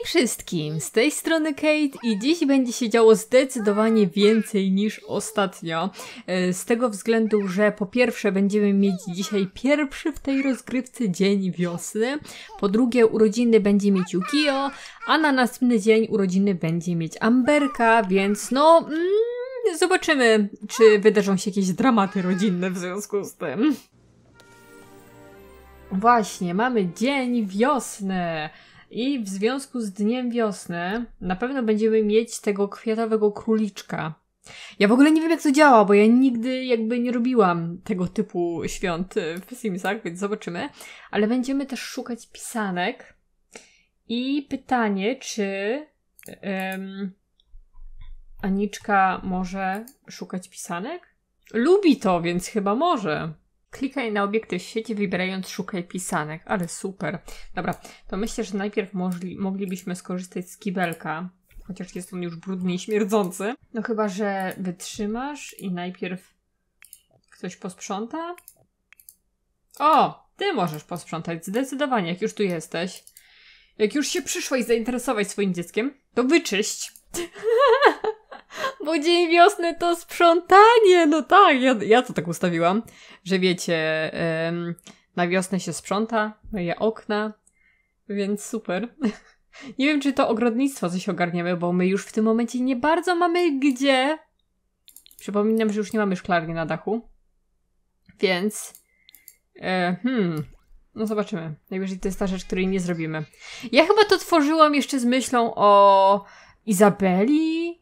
Hej wszystkim, z tej strony Kate i dziś będzie się działo zdecydowanie więcej niż ostatnio. E, z tego względu, że po pierwsze będziemy mieć dzisiaj pierwszy w tej rozgrywce dzień wiosny, po drugie urodziny będzie mieć Yukio, a na następny dzień urodziny będzie mieć Amberka, więc no... Mm, zobaczymy, czy wydarzą się jakieś dramaty rodzinne w związku z tym. Właśnie, mamy dzień wiosny. I w związku z dniem wiosny na pewno będziemy mieć tego kwiatowego króliczka. Ja w ogóle nie wiem, jak to działa, bo ja nigdy jakby nie robiłam tego typu świąt w Simsach, więc zobaczymy. Ale będziemy też szukać pisanek. I pytanie, czy um, Aniczka może szukać pisanek? Lubi to, więc chyba może. Klikaj na obiekty w sieci, wybierając szukaj pisanek, ale super. Dobra, to myślę, że najpierw moglibyśmy skorzystać z kibelka, chociaż jest on już brudny i śmierdzący. No chyba, że wytrzymasz i najpierw ktoś posprząta. O, ty możesz posprzątać, zdecydowanie, jak już tu jesteś. Jak już się przyszłaś zainteresować swoim dzieckiem, to wyczyść. bo dzień wiosny to sprzątanie, no tak, ja, ja to tak ustawiłam, że wiecie, na wiosnę się sprząta, myje okna, więc super. nie wiem, czy to ogrodnictwo coś ogarniemy, bo my już w tym momencie nie bardzo mamy gdzie. Przypominam, że już nie mamy szklarni na dachu, więc... Yy, hmm, no zobaczymy. Najwyżej to jest ta rzecz, której nie zrobimy. Ja chyba to tworzyłam jeszcze z myślą o Izabeli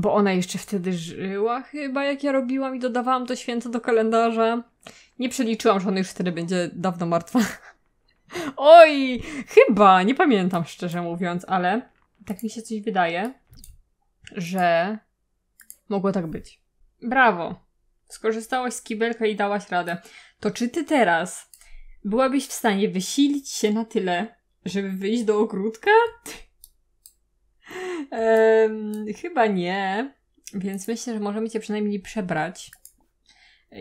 bo ona jeszcze wtedy żyła chyba, jak ja robiłam i dodawałam to święto do kalendarza. Nie przeliczyłam, że ona już wtedy będzie dawno martwa. Oj, chyba, nie pamiętam szczerze mówiąc, ale tak mi się coś wydaje, że mogło tak być. Brawo, skorzystałaś z kibelka i dałaś radę. To czy ty teraz byłabyś w stanie wysilić się na tyle, żeby wyjść do ogródka? chyba nie, więc myślę, że możemy cię przynajmniej przebrać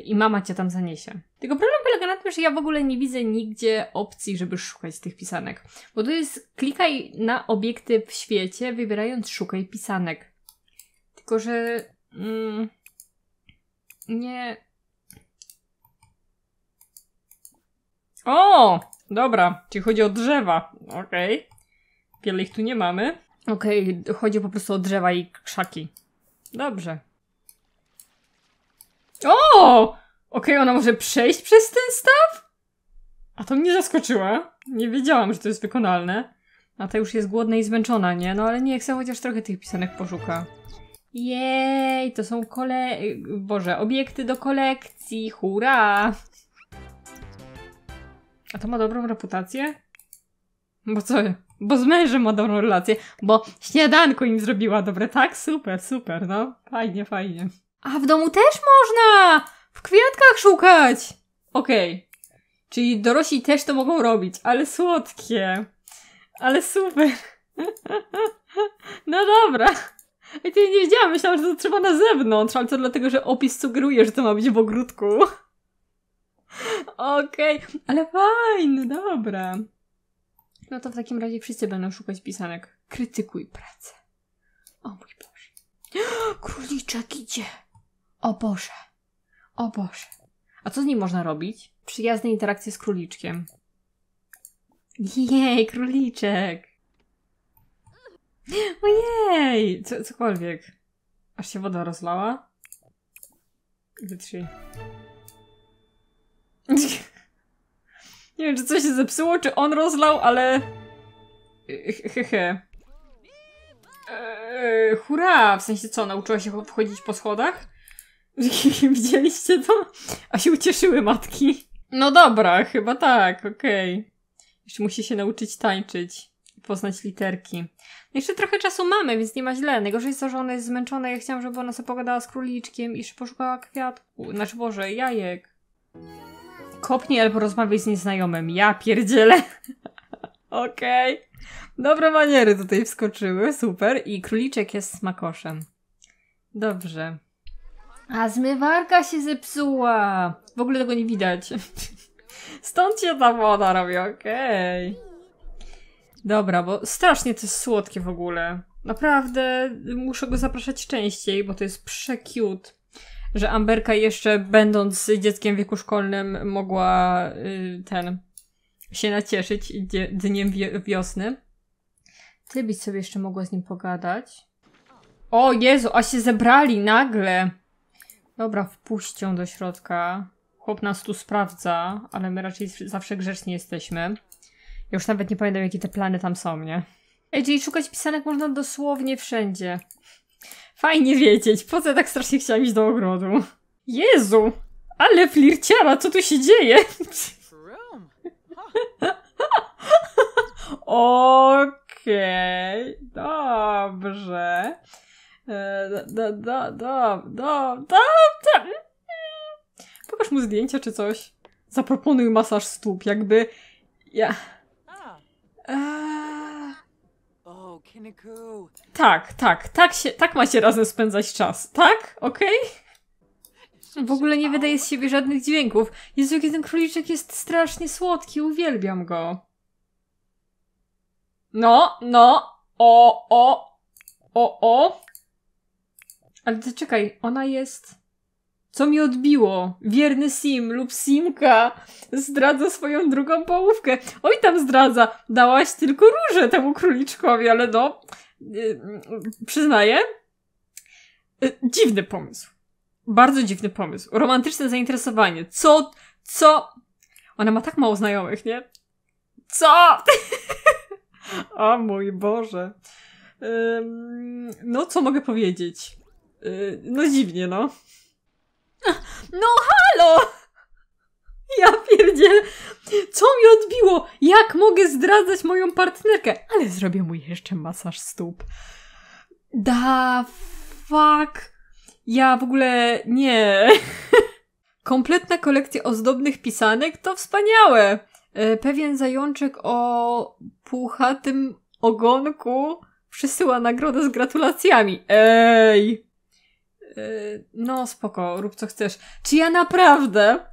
i mama cię tam zaniesie. Tylko problem polega na tym, że ja w ogóle nie widzę nigdzie opcji, żeby szukać tych pisanek. Bo to jest klikaj na obiekty w świecie, wybierając szukaj pisanek. Tylko, że mm, nie... O! Dobra, czyli chodzi o drzewa. Okej. Okay. Wiele ich tu nie mamy. Okej, okay, chodzi po prostu o drzewa i krzaki. Dobrze. O! Okej, okay, ona może przejść przez ten staw? A to mnie zaskoczyła. Nie wiedziałam, że to jest wykonalne. A ta już jest głodna i zmęczona, nie? No ale nie, chcę chociaż trochę tych pisanek poszuka. Jej, to są kole... Boże, obiekty do kolekcji, hurra! A to ma dobrą reputację? Bo co? Bo z mężem ma dobrą relację, bo śniadanko im zrobiła dobre, tak? Super, super, no. Fajnie, fajnie. A w domu też można! W kwiatkach szukać! Okej. Okay. Czyli dorośli też to mogą robić, ale słodkie. Ale super. No dobra. I ty nie wiedziałam, myślałam, że to trzeba na zewnątrz, ale to dlatego, że opis sugeruje, że to ma być w ogródku. Okej, okay. ale fajne, dobra. No to w takim razie wszyscy będą szukać pisanek. Krytykuj pracę. O mój Boże. Króliczek idzie. O Boże. O Boże. A co z nim można robić? Przyjazne interakcje z króliczkiem. Jej, króliczek. Ojej, co cokolwiek. Aż się woda rozlała. Wytrzyj. Nie wiem, czy coś się zepsuło, czy on rozlał, ale... Hehe. Eee, hurra! W sensie co, nauczyła się wchodzić po schodach? Widzieliście to? A się ucieszyły matki. No dobra, chyba tak, okej. Okay. Jeszcze musi się nauczyć tańczyć i poznać literki. No jeszcze trochę czasu mamy, więc nie ma źle. Najgorzej jest to, że ona jest zmęczona. Ja chciałam, żeby ona sobie pogadała z króliczkiem i jeszcze poszukała kwiatku. Znaczy, Boże, jajek kopnij albo rozmawiaj z nieznajomym. Ja pierdzielę. Okej. Okay. Dobre maniery tutaj wskoczyły, super. I króliczek jest smakoszem. Dobrze. A zmywarka się zepsuła. W ogóle tego nie widać. Stąd się ta woda robi, okej. Okay. Dobra, bo strasznie to jest słodkie w ogóle. Naprawdę muszę go zapraszać częściej, bo to jest przekiut że Amberka jeszcze będąc dzieckiem w wieku szkolnym mogła y, ten się nacieszyć dniem wiosny. Ty byś sobie jeszcze mogła z nim pogadać. O Jezu, a się zebrali nagle! Dobra, wpuść ją do środka. Chłop nas tu sprawdza, ale my raczej zawsze grzeczni jesteśmy. już nawet nie pamiętam, jakie te plany tam są, nie? Ej, czyli szukać pisanek można dosłownie wszędzie. Fajnie wiedzieć, po co tak strasznie chciałam iść do ogrodu? Jezu! Ale flirciara, co tu się dzieje? Okej, okay, dobrze. E, do, do, do, do, do, do. Pokaż mu zdjęcie czy coś. Zaproponuj masaż stóp, jakby... Ja... Tak, tak, tak, się, tak macie razem spędzać czas. Tak? Okej? Okay? W ogóle nie wydaje z siebie żadnych dźwięków. Jezu, jaki ten króliczek jest strasznie słodki, uwielbiam go. No, no, o, o, o, o. Ale czekaj, ona jest... Co mi odbiło? Wierny Sim lub Simka zdradza swoją drugą połówkę. Oj, tam zdradza. Dałaś tylko róże temu króliczkowi, ale no, yy, przyznaję, yy, dziwny pomysł. Bardzo dziwny pomysł. Romantyczne zainteresowanie. Co, co? Ona ma tak mało znajomych, nie? Co? o mój Boże. Yy, no, co mogę powiedzieć? Y, no dziwnie, no. No halo! Ja pierdzielę. Co mi odbiło? Jak mogę zdradzać moją partnerkę? Ale zrobię mu jeszcze masaż stóp. Da fuck. Ja w ogóle nie. Kompletna kolekcja ozdobnych pisanek to wspaniałe. E, pewien zajączek o puchatym ogonku przysyła nagrodę z gratulacjami. Ej! Yy, no spoko, rób co chcesz. Czy ja naprawdę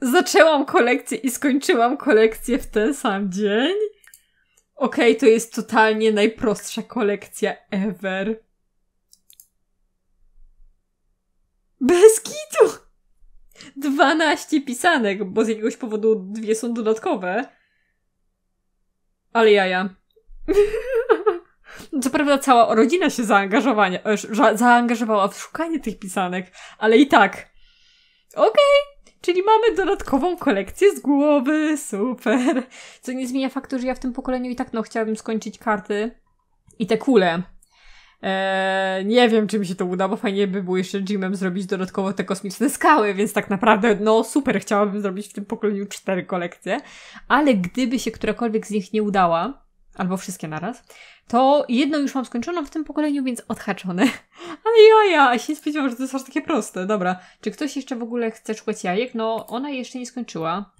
zaczęłam kolekcję i skończyłam kolekcję w ten sam dzień? Okej, okay, to jest totalnie najprostsza kolekcja ever. Bez kitu! 12 pisanek, bo z jakiegoś powodu dwie są dodatkowe. Ale jaja. Co prawda cała rodzina się zaangażowania, e, zaangażowała w szukanie tych pisanek, ale i tak. Okej, okay, czyli mamy dodatkową kolekcję z głowy, super. Co nie zmienia faktu, że ja w tym pokoleniu i tak no chciałabym skończyć karty i te kule. Eee, nie wiem, czy mi się to uda, bo fajnie by było jeszcze Jimem zrobić dodatkowo te kosmiczne skały, więc tak naprawdę, no super, chciałabym zrobić w tym pokoleniu cztery kolekcje, ale gdyby się którakolwiek z nich nie udała, albo wszystkie naraz, to jedno już mam skończone w tym pokoleniu, więc odhaczone. Ale ja ja się nie spodziewałam, że to jest aż takie proste. Dobra, czy ktoś jeszcze w ogóle chce szukać jajek? No, ona jeszcze nie skończyła.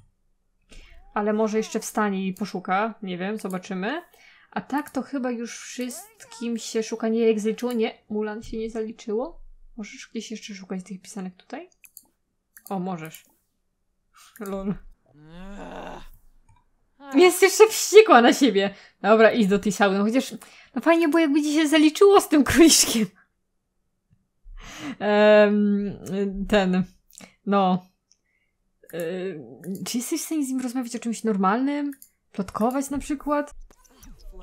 Ale może jeszcze wstanie i poszuka, nie wiem, zobaczymy. A tak to chyba już wszystkim się szukanie jajek zaliczyło. Nie, Mulan się nie zaliczyło. Możesz gdzieś jeszcze szukać tych pisanek tutaj? O, możesz. Lol. Eee. Tak. Jest jeszcze wściekła na siebie. Dobra, idź do tej sauny. Chociaż no fajnie było, jakby ci się zaliczyło z tym króliczkiem. Um, ten. No. Um, czy jesteś w stanie z nim rozmawiać o czymś normalnym? Plotkować na przykład?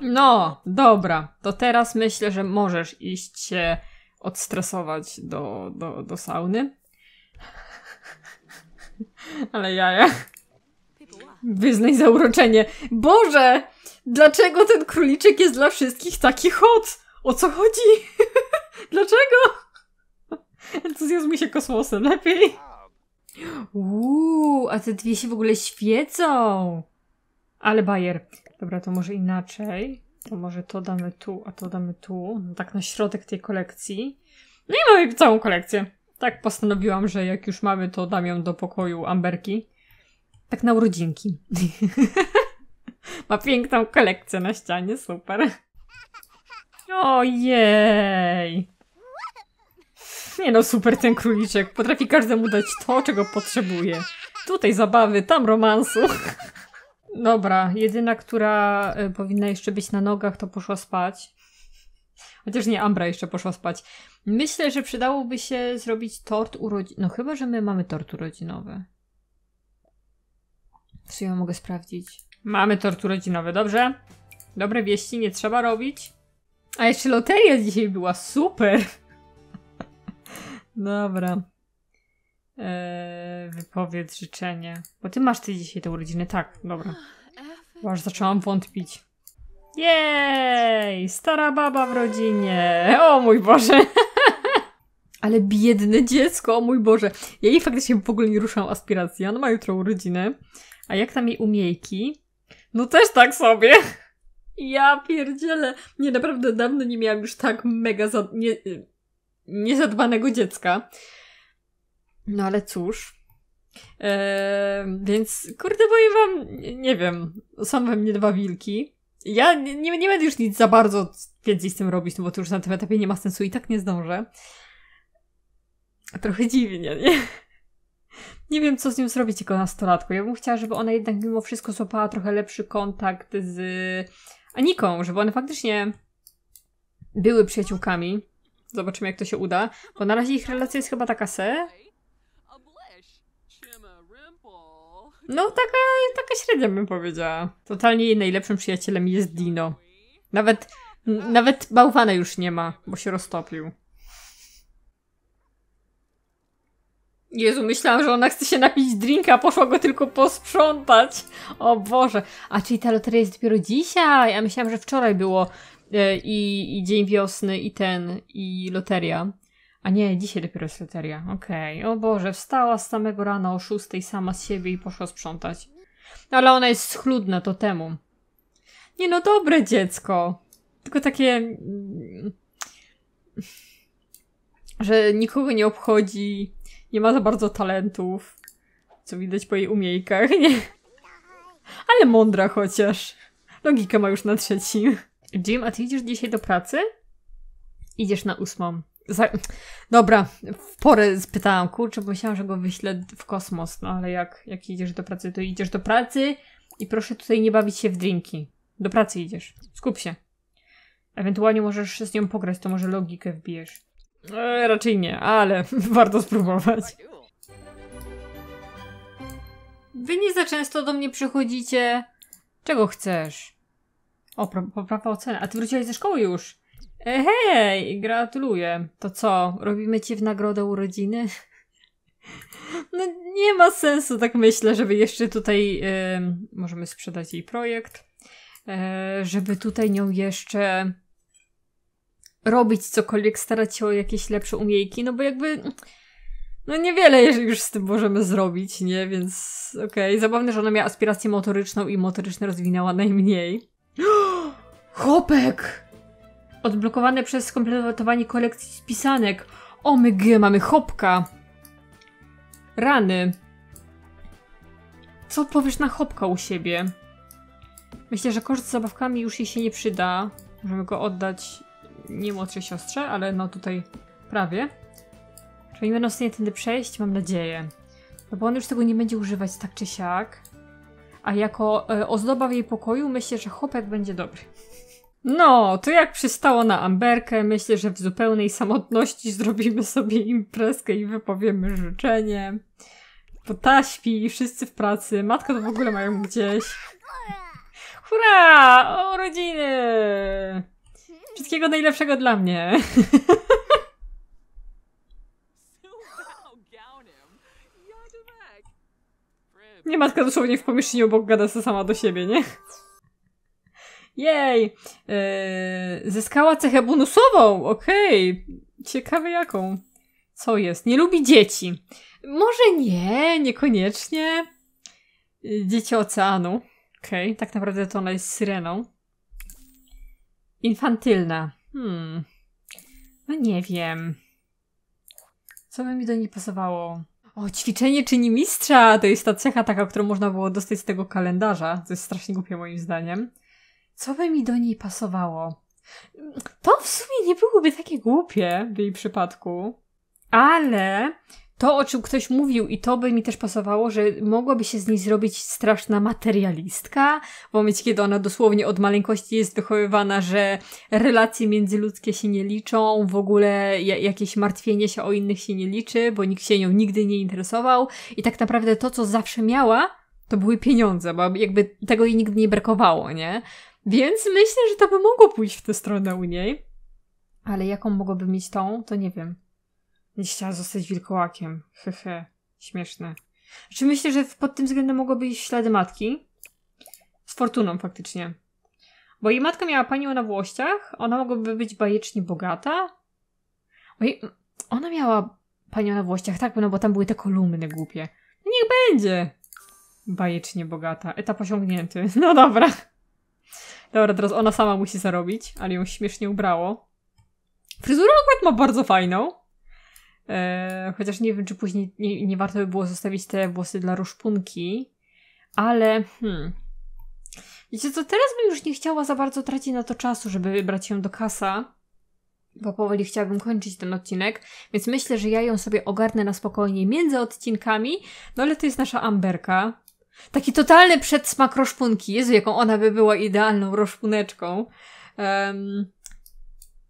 No, dobra. To teraz myślę, że możesz iść się odstresować do, do, do sauny. Ale jaja. Wyznaj zauroczenie. Boże! Dlaczego ten króliczek jest dla wszystkich taki hot? O co chodzi? Dlaczego? Entuzjazmuj się kosmosem, lepiej. Uuu, a te dwie się w ogóle świecą. Ale bajer. Dobra, to może inaczej. To może to damy tu, a to damy tu. No, tak na środek tej kolekcji. No i mamy całą kolekcję. Tak postanowiłam, że jak już mamy, to dam ją do pokoju Amberki. Tak na urodzinki. Ma piękną kolekcję na ścianie, super. Ojej! Nie no, super ten króliczek. Potrafi każdemu dać to, czego potrzebuje. Tutaj zabawy, tam romansu. Dobra, jedyna, która e, powinna jeszcze być na nogach, to poszła spać. Chociaż nie, Ambra jeszcze poszła spać. Myślę, że przydałoby się zrobić tort urodzinowy. No chyba, że my mamy tort urodzinowy. W sumie mogę sprawdzić. Mamy tort urodzinowy, dobrze? Dobre wieści, nie trzeba robić. A jeszcze loteria dzisiaj była, super! Dobra. Eee, wypowiedz życzenie. Bo ty masz ty dzisiaj te urodziny, tak, dobra. Bo aż zaczęłam wątpić. Jej! Stara baba w rodzinie! O mój Boże! Ale biedne dziecko, o mój Boże! Ja jej faktycznie w ogóle nie ruszam aspiracji. Ona ma jutro urodziny. A jak tam jej umiejki? No też tak sobie. Ja pierdzielę. Nie, naprawdę dawno nie miałam już tak mega za, nie, niezadbanego dziecka. No ale cóż. Eee, więc kurde, boję wam, nie wiem, są we mnie dwa wilki. Ja nie, nie, nie będę już nic za bardzo więcej z tym robić, no bo to już na tym etapie nie ma sensu i tak nie zdążę. Trochę dziwnie, nie? nie wiem, co z nim zrobić jako nastolatką. Ja bym chciała, żeby ona jednak mimo wszystko złapała trochę lepszy kontakt z e, Aniką, żeby one faktycznie były przyjaciółkami. Zobaczymy, jak to się uda, bo na razie ich relacja jest chyba taka se. No, taka, taka średnia bym powiedziała. Totalnie jej najlepszym przyjacielem jest Dino. Nawet, nawet bałwana już nie ma, bo się roztopił. Jezu, myślałam, że ona chce się napić drinka, poszła go tylko posprzątać. O Boże. A czyli ta loteria jest dopiero dzisiaj? Ja myślałam, że wczoraj było e, i, i Dzień Wiosny, i ten, i loteria. A nie, dzisiaj dopiero jest loteria. Okej, okay. o Boże, wstała z samego rana o szóstej sama z siebie i poszła sprzątać. Ale ona jest schludna, to temu. Nie no, dobre dziecko. Tylko takie... Mm, że nikogo nie obchodzi nie ma za bardzo talentów, co widać po jej umiejkach, nie? Ale mądra chociaż. Logikę ma już na trzecim. Jim, a ty idziesz dzisiaj do pracy? Idziesz na ósmą. Za... Dobra, w porę spytałam, kurczę, myślałam, że go wyślę w kosmos, no ale jak, jak idziesz do pracy, to idziesz do pracy i proszę tutaj nie bawić się w drinki. Do pracy idziesz. Skup się. Ewentualnie możesz z nią pograć, to może logikę wbijesz. E, raczej nie, ale warto spróbować. Wy nie za często do mnie przychodzicie. Czego chcesz? O, poprawa oceny. A ty wróciłeś ze szkoły już. E, hej, gratuluję. To co, robimy ci w nagrodę urodziny? No nie ma sensu, tak myślę, żeby jeszcze tutaj, możemy sprzedać jej projekt, e, żeby tutaj nią jeszcze robić cokolwiek, starać się o jakieś lepsze umiejki, no bo jakby no niewiele już z tym możemy zrobić, nie? Więc okej. Okay. Zabawne, że ona miała aspirację motoryczną i motoryczne rozwinęła najmniej. Chopek! Odblokowane przez skompletowanie kolekcji pisanek. O my g, mamy chopka! Rany. Co powiesz na chopka u siebie? Myślę, że koszt z zabawkami już jej się nie przyda. Możemy go oddać nie młodszej siostrze, ale no tutaj prawie. Czyli będą w stanie tędy przejść, mam nadzieję. No bo on już tego nie będzie używać tak czy siak. A jako e, ozdoba w jej pokoju myślę, że chopek będzie dobry. No, to jak przystało na Amberkę, myślę, że w zupełnej samotności zrobimy sobie imprezkę i wypowiemy życzenie. Bo ta śpi, wszyscy w pracy, matka to w ogóle mają gdzieś. Hurra! rodziny! Wszystkiego najlepszego dla mnie. Nie matka dosłownie w pomieszczeniu obok gada sama do siebie, nie? Jej! Yy, zyskała cechę bonusową! Okej! Okay. Ciekawe jaką. Co jest? Nie lubi dzieci. Może nie, niekoniecznie. Dzieci oceanu. Okej, okay. tak naprawdę to ona jest syreną. Infantylna. Hmm. No nie wiem. Co by mi do niej pasowało? O, ćwiczenie czyni mistrza! To jest ta cecha taka, którą można było dostać z tego kalendarza. To jest strasznie głupie moim zdaniem. Co by mi do niej pasowało? To w sumie nie byłoby takie głupie w jej przypadku. Ale to, o czym ktoś mówił, i to by mi też pasowało, że mogłaby się z niej zrobić straszna materialistka, w momencie, kiedy ona dosłownie od maleńkości jest wychowywana, że relacje międzyludzkie się nie liczą, w ogóle jakieś martwienie się o innych się nie liczy, bo nikt się nią nigdy nie interesował, i tak naprawdę to, co zawsze miała, to były pieniądze, bo jakby tego jej nigdy nie brakowało, nie? Więc myślę, że to by mogło pójść w tę stronę u niej. Ale jaką mogłoby mieć tą, to nie wiem. Nie chciała zostać wilkołakiem. Hehe. Śmieszne. Znaczy myślę, że pod tym względem mogłoby iść ślady matki. Z fortuną faktycznie. Bo jej matka miała panią na włościach, ona mogłaby być bajecznie bogata. Jej... Ona miała panią na włościach, tak? No bo tam były te kolumny głupie. No niech będzie! Bajecznie bogata. Etap osiągnięty. No dobra. Dobra, teraz ona sama musi zarobić, ale ją śmiesznie ubrało. Fryzurę akurat ma bardzo fajną. E, chociaż nie wiem, czy później nie, nie, warto by było zostawić te włosy dla różpunki, ale hmm. Wiecie co, teraz bym już nie chciała za bardzo tracić na to czasu, żeby wybrać się do kasa, bo powoli chciałabym kończyć ten odcinek, więc myślę, że ja ją sobie ogarnę na spokojnie między odcinkami, no ale to jest nasza Amberka. Taki totalny przedsmak roszpunki. Jezu, jaką ona by była idealną roszpuneczką. Um,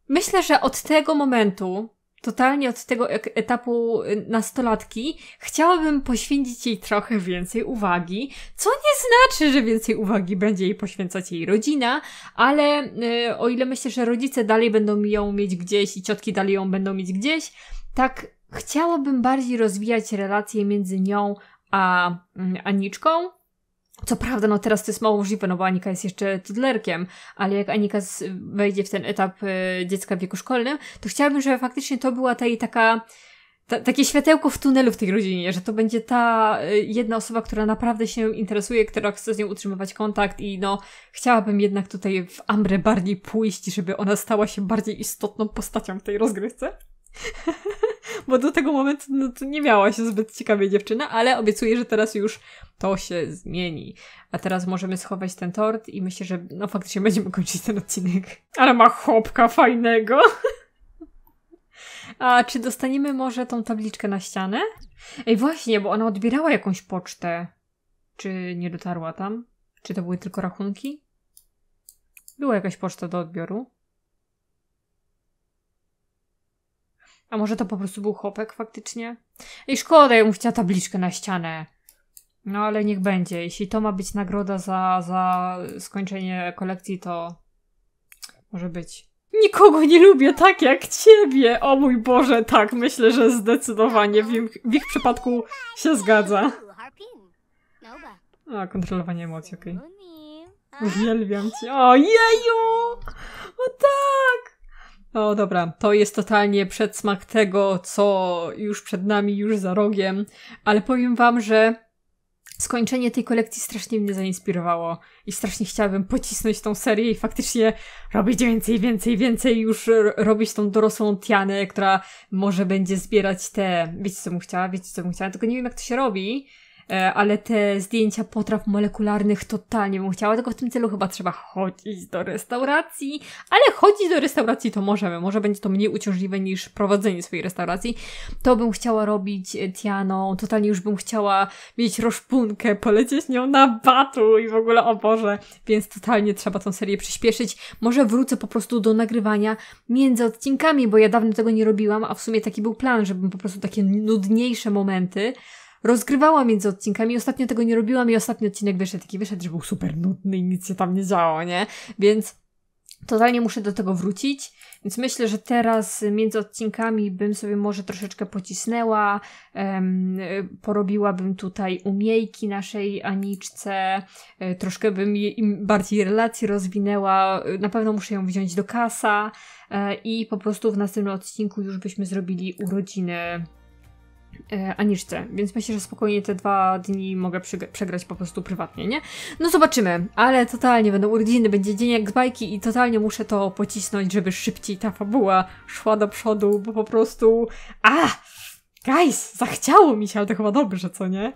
myślę, że od tego momentu, totalnie od tego etapu y, nastolatki, chciałabym poświęcić jej trochę więcej uwagi, co nie znaczy, że więcej uwagi będzie jej poświęcać jej rodzina, ale yy, o ile myślę, że rodzice dalej będą ją mieć gdzieś i ciotki dalej ją będą mieć gdzieś, tak chciałabym bardziej rozwijać relacje między nią a mm, Aniczką, co prawda, no teraz to jest mało możliwe, no bo Anika jest jeszcze toddlerkiem, ale jak Anika wejdzie w ten etap e, dziecka w wieku szkolnym, to chciałabym, żeby faktycznie to była ta jej taka ta, takie światełko w tunelu w tej rodzinie, że to będzie ta e, jedna osoba, która naprawdę się interesuje, która chce z nią utrzymywać kontakt i no chciałabym jednak tutaj w Ambrę bardziej pójść, żeby ona stała się bardziej istotną postacią w tej rozgrywce. bo do tego momentu no, to nie miała się zbyt ciekawie dziewczyna, ale obiecuję, że teraz już to się zmieni. A teraz możemy schować ten tort i myślę, że no faktycznie będziemy kończyć ten odcinek. Ale ma chopka fajnego. A czy dostaniemy może tą tabliczkę na ścianę? Ej, właśnie, bo ona odbierała jakąś pocztę. Czy nie dotarła tam? Czy to były tylko rachunki? Była jakaś poczta do odbioru. A może to po prostu był chopek faktycznie? I szkoda, ja mu chciała tabliczkę na ścianę. No ale niech będzie. Jeśli to ma być nagroda za, za skończenie kolekcji, to może być. Nikogo nie lubię tak jak ciebie! O mój Boże, tak, myślę, że zdecydowanie w ich, w ich przypadku się zgadza. A, kontrolowanie emocji, okej. Okay. Uwielbiam cię. O, jeju! O dobra, to jest totalnie przedsmak tego, co już przed nami, już za rogiem, ale powiem wam, że skończenie tej kolekcji strasznie mnie zainspirowało i strasznie chciałabym pocisnąć tą serię i faktycznie robić więcej, więcej, więcej, już robić tą dorosłą Tianę, która może będzie zbierać te... Wiecie co mu chciała? Wiecie co mu chciała? Tylko nie wiem jak to się robi, E, ale te zdjęcia potraw molekularnych totalnie bym chciała, tylko w tym celu chyba trzeba chodzić do restauracji, ale chodzić do restauracji to możemy, może będzie to mniej uciążliwe niż prowadzenie swojej restauracji. To bym chciała robić e, Tianą, totalnie już bym chciała mieć roszpunkę, polecieć nią na batu i w ogóle o Boże, więc totalnie trzeba tą serię przyspieszyć. Może wrócę po prostu do nagrywania między odcinkami, bo ja dawno tego nie robiłam, a w sumie taki był plan, żebym po prostu takie nudniejsze momenty rozgrywała między odcinkami. Ostatnio tego nie robiłam i ostatni odcinek wyszedł taki wyszedł, że był super nudny i nic się tam nie działo, nie? Więc totalnie muszę do tego wrócić. Więc myślę, że teraz między odcinkami bym sobie może troszeczkę pocisnęła, em, porobiłabym tutaj umiejki naszej Aniczce, e, troszkę bym jej, im bardziej relacji rozwinęła, e, na pewno muszę ją wziąć do kasa e, i po prostu w następnym odcinku już byśmy zrobili urodziny E, Aniżce, więc myślę, że spokojnie te dwa dni mogę przegrać po prostu prywatnie, nie? No zobaczymy, ale totalnie będą urodziny, będzie dzień jak z bajki i totalnie muszę to pocisnąć, żeby szybciej ta fabuła szła do przodu, bo po prostu... A! Guys, zachciało mi się, ale to chyba dobrze, co nie?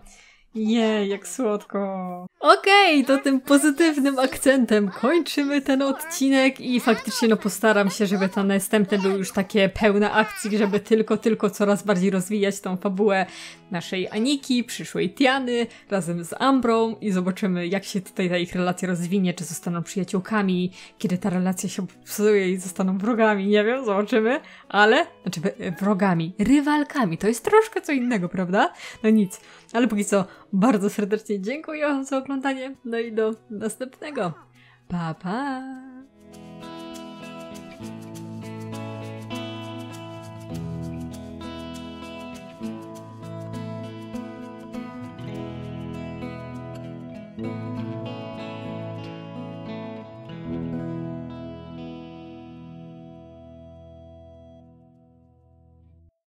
Nie, jak słodko. Okej, okay, to tym pozytywnym akcentem kończymy ten odcinek i faktycznie no postaram się, żeby to następne były już takie pełne akcji, żeby tylko, tylko coraz bardziej rozwijać tą fabułę naszej Aniki, przyszłej Tiany razem z Ambrą i zobaczymy jak się tutaj ta ich relacja rozwinie, czy zostaną przyjaciółkami, kiedy ta relacja się popsuje i zostaną wrogami, nie wiem, zobaczymy, ale, znaczy wrogami, rywalkami, to jest troszkę co innego, prawda? No nic. Ale póki co bardzo serdecznie dziękuję za oglądanie. No i do następnego. Pa, pa!